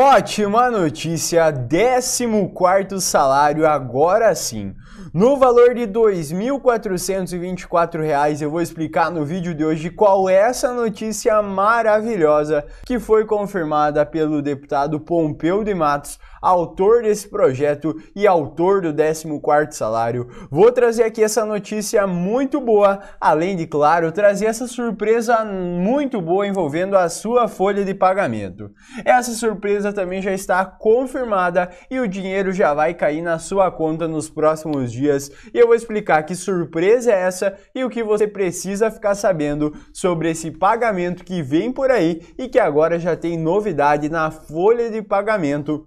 Ótima notícia, 14 quarto salário agora sim. No valor de R$ 2.424, eu vou explicar no vídeo de hoje qual é essa notícia maravilhosa que foi confirmada pelo deputado Pompeu de Matos, autor desse projeto e autor do 14º salário. Vou trazer aqui essa notícia muito boa, além de, claro, trazer essa surpresa muito boa envolvendo a sua folha de pagamento. Essa surpresa também já está confirmada e o dinheiro já vai cair na sua conta nos próximos dias dias e eu vou explicar que surpresa é essa e o que você precisa ficar sabendo sobre esse pagamento que vem por aí e que agora já tem novidade na folha de pagamento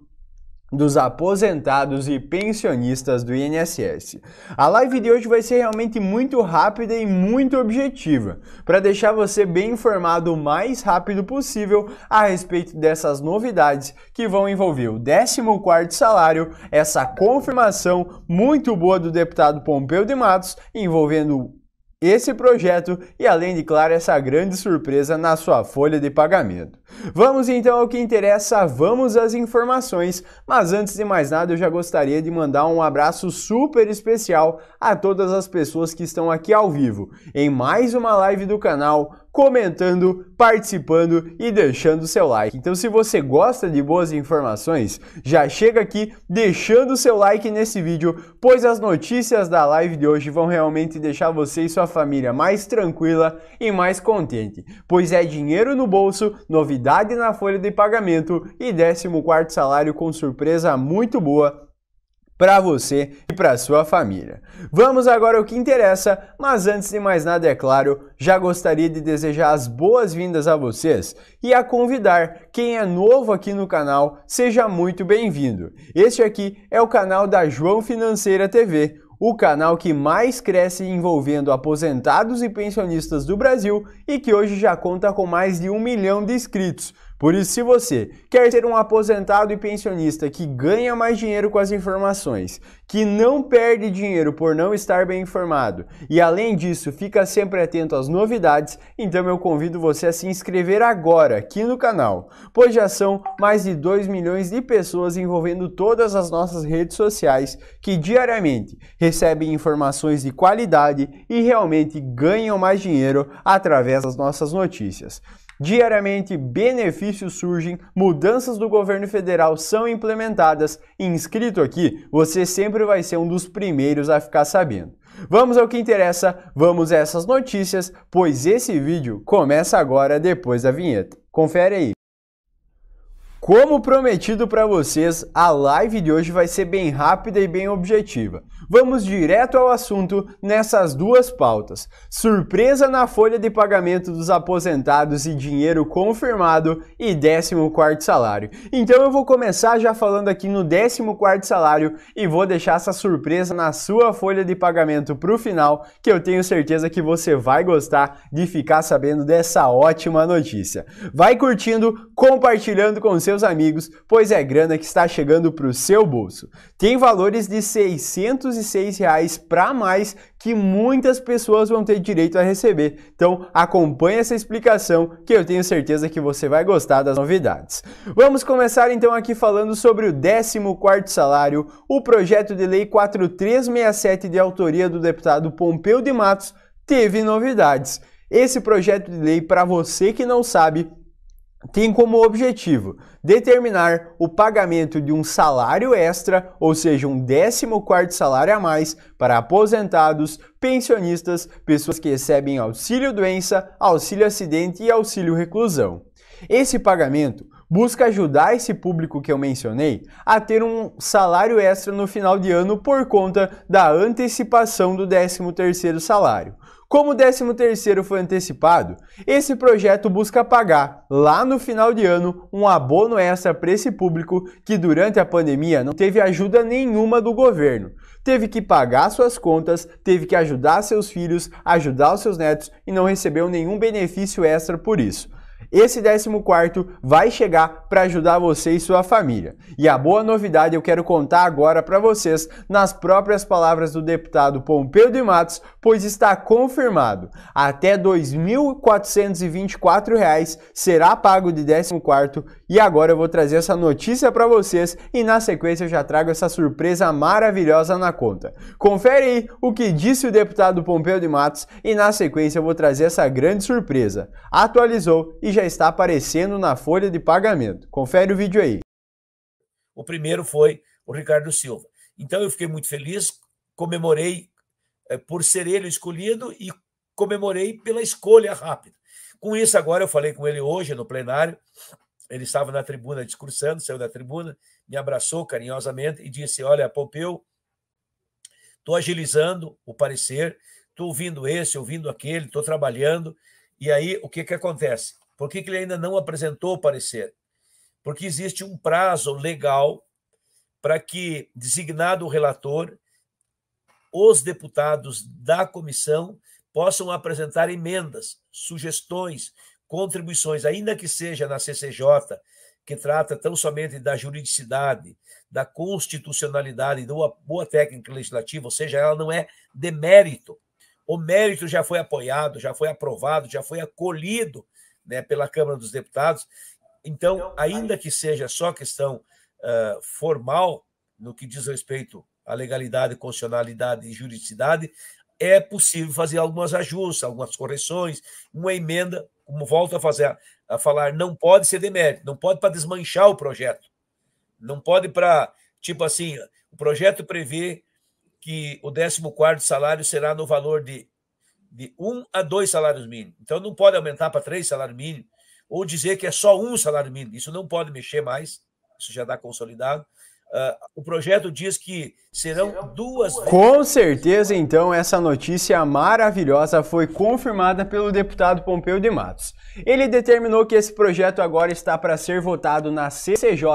dos aposentados e pensionistas do INSS. A live de hoje vai ser realmente muito rápida e muito objetiva, para deixar você bem informado o mais rápido possível a respeito dessas novidades que vão envolver o 14º salário, essa confirmação muito boa do deputado Pompeu de Matos envolvendo esse projeto e, além de, claro, essa grande surpresa na sua folha de pagamento. Vamos então ao que interessa, vamos às informações, mas antes de mais nada eu já gostaria de mandar um abraço super especial a todas as pessoas que estão aqui ao vivo, em mais uma live do canal, comentando, participando e deixando seu like. Então, se você gosta de boas informações, já chega aqui deixando seu like nesse vídeo, pois as notícias da live de hoje vão realmente deixar você e sua família mais tranquila e mais contente, pois é dinheiro no bolso, novidade na folha de pagamento e 14º salário com surpresa muito boa para você e para sua família. Vamos agora ao que interessa, mas antes de mais nada, é claro, já gostaria de desejar as boas-vindas a vocês e a convidar quem é novo aqui no canal, seja muito bem-vindo. Este aqui é o canal da João Financeira TV, o canal que mais cresce envolvendo aposentados e pensionistas do Brasil e que hoje já conta com mais de um milhão de inscritos por isso, se você quer ser um aposentado e pensionista que ganha mais dinheiro com as informações, que não perde dinheiro por não estar bem informado e, além disso, fica sempre atento às novidades, então eu convido você a se inscrever agora aqui no canal, pois já são mais de 2 milhões de pessoas envolvendo todas as nossas redes sociais que diariamente recebem informações de qualidade e realmente ganham mais dinheiro através das nossas notícias. Diariamente, benefícios surgem, mudanças do governo federal são implementadas e inscrito aqui, você sempre vai ser um dos primeiros a ficar sabendo. Vamos ao que interessa, vamos a essas notícias, pois esse vídeo começa agora depois da vinheta. Confere aí. Como prometido para vocês, a live de hoje vai ser bem rápida e bem objetiva. Vamos direto ao assunto nessas duas pautas: surpresa na folha de pagamento dos aposentados e dinheiro confirmado e 14º salário. Então eu vou começar já falando aqui no 14º salário e vou deixar essa surpresa na sua folha de pagamento para o final, que eu tenho certeza que você vai gostar de ficar sabendo dessa ótima notícia. Vai curtindo, compartilhando com seus seus amigos, pois é grana que está chegando para o seu bolso. Tem valores de 606 reais para mais que muitas pessoas vão ter direito a receber. Então acompanhe essa explicação que eu tenho certeza que você vai gostar das novidades. Vamos começar então aqui falando sobre o 14º salário, o projeto de lei 4367 de autoria do deputado Pompeu de Matos teve novidades. Esse projeto de lei, para você que não sabe, tem como objetivo determinar o pagamento de um salário extra, ou seja, um 14º salário a mais para aposentados, pensionistas, pessoas que recebem auxílio doença, auxílio acidente e auxílio reclusão. Esse pagamento busca ajudar esse público que eu mencionei a ter um salário extra no final de ano por conta da antecipação do 13º salário. Como o 13º foi antecipado, esse projeto busca pagar, lá no final de ano, um abono extra para esse público que durante a pandemia não teve ajuda nenhuma do governo. Teve que pagar suas contas, teve que ajudar seus filhos, ajudar os seus netos e não recebeu nenhum benefício extra por isso. Esse 14 vai chegar para ajudar você e sua família. E a boa novidade eu quero contar agora para vocês nas próprias palavras do deputado Pompeu de Matos, pois está confirmado. Até R$ 2.424 será pago de 14 e agora eu vou trazer essa notícia para vocês e na sequência eu já trago essa surpresa maravilhosa na conta. Confere aí o que disse o deputado Pompeu de Matos e na sequência eu vou trazer essa grande surpresa. Atualizou e já está aparecendo na folha de pagamento. Confere o vídeo aí. O primeiro foi o Ricardo Silva. Então eu fiquei muito feliz, comemorei eh, por ser ele escolhido e comemorei pela escolha rápida. Com isso, agora eu falei com ele hoje no plenário. Ele estava na tribuna discursando, saiu da tribuna, me abraçou carinhosamente e disse: Olha, Pompeu, estou agilizando o parecer, estou ouvindo esse, ouvindo aquele, estou trabalhando. E aí, o que, que acontece? Por que, que ele ainda não apresentou o parecer? Porque existe um prazo legal para que, designado o relator, os deputados da comissão possam apresentar emendas, sugestões, contribuições, ainda que seja na CCJ, que trata tão somente da juridicidade, da constitucionalidade, de uma boa técnica legislativa, ou seja, ela não é de mérito. O mérito já foi apoiado, já foi aprovado, já foi acolhido né, pela Câmara dos Deputados. Então, então ainda que seja só questão uh, formal, no que diz respeito à legalidade, constitucionalidade e juridicidade, é possível fazer algumas ajustes, algumas correções, uma emenda, como volto a fazer, a falar, não pode ser demérito, não pode para desmanchar o projeto, não pode para, tipo assim, o projeto prevê que o 14 salário será no valor de de um a dois salários mínimos. Então, não pode aumentar para três salários mínimos ou dizer que é só um salário mínimo. Isso não pode mexer mais, isso já está consolidado. Uh, o projeto diz que serão duas. Com certeza, então, essa notícia maravilhosa foi confirmada pelo deputado Pompeu de Matos. Ele determinou que esse projeto agora está para ser votado na CCJ,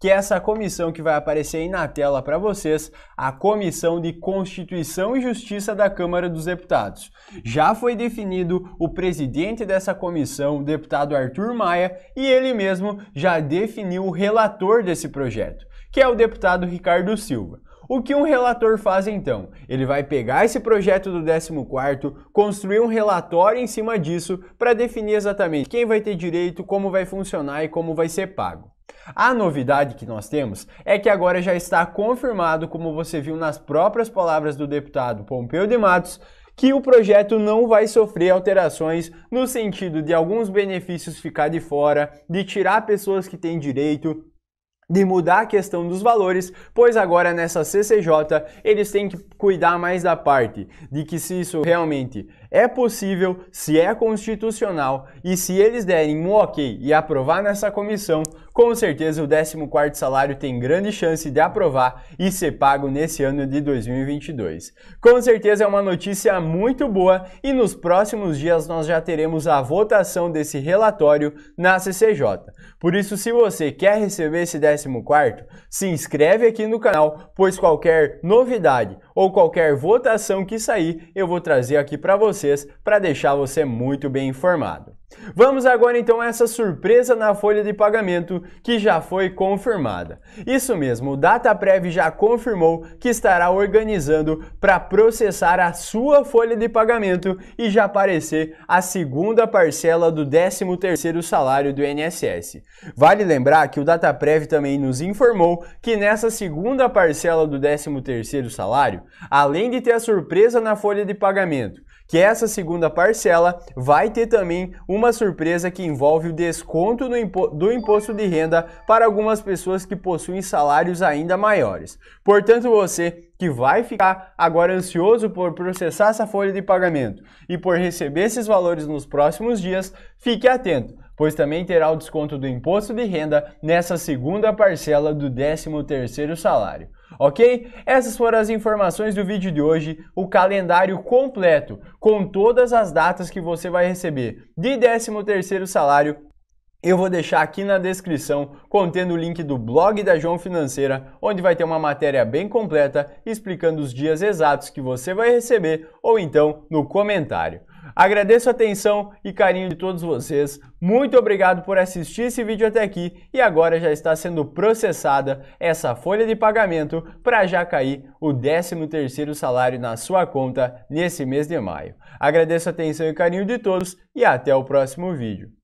que é essa comissão que vai aparecer aí na tela para vocês, a Comissão de Constituição e Justiça da Câmara dos Deputados. Já foi definido o presidente dessa comissão, o deputado Arthur Maia, e ele mesmo já definiu o relator desse projeto que é o deputado Ricardo Silva. O que um relator faz então? Ele vai pegar esse projeto do 14º, construir um relatório em cima disso para definir exatamente quem vai ter direito, como vai funcionar e como vai ser pago. A novidade que nós temos é que agora já está confirmado, como você viu nas próprias palavras do deputado Pompeu de Matos, que o projeto não vai sofrer alterações no sentido de alguns benefícios ficar de fora, de tirar pessoas que têm direito, de mudar a questão dos valores, pois agora nessa CCJ eles têm que cuidar mais da parte de que se isso realmente é possível, se é constitucional e se eles derem um ok e aprovar nessa comissão, com certeza o 14º salário tem grande chance de aprovar e ser pago nesse ano de 2022. Com certeza é uma notícia muito boa e nos próximos dias nós já teremos a votação desse relatório na CCJ. Por isso, se você quer receber esse 14º, se inscreve aqui no canal, pois qualquer novidade ou qualquer votação que sair, eu vou trazer aqui para você vocês para deixar você muito bem informado. Vamos agora então a essa surpresa na folha de pagamento que já foi confirmada. Isso mesmo, o DataPrev já confirmou que estará organizando para processar a sua folha de pagamento e já aparecer a segunda parcela do 13º salário do INSS. Vale lembrar que o DataPrev também nos informou que nessa segunda parcela do 13º salário, além de ter a surpresa na folha de pagamento, que essa segunda parcela vai ter também um uma surpresa que envolve o desconto impo do imposto de renda para algumas pessoas que possuem salários ainda maiores. Portanto, você que vai ficar agora ansioso por processar essa folha de pagamento e por receber esses valores nos próximos dias, fique atento pois também terá o desconto do imposto de renda nessa segunda parcela do 13 terceiro salário ok? Essas foram as informações do vídeo de hoje, o calendário completo, com todas as datas que você vai receber de 13º salário eu vou deixar aqui na descrição, contendo o link do blog da João Financeira, onde vai ter uma matéria bem completa explicando os dias exatos que você vai receber, ou então no comentário. Agradeço a atenção e carinho de todos vocês. Muito obrigado por assistir esse vídeo até aqui e agora já está sendo processada essa folha de pagamento para já cair o 13º salário na sua conta nesse mês de maio. Agradeço a atenção e carinho de todos e até o próximo vídeo.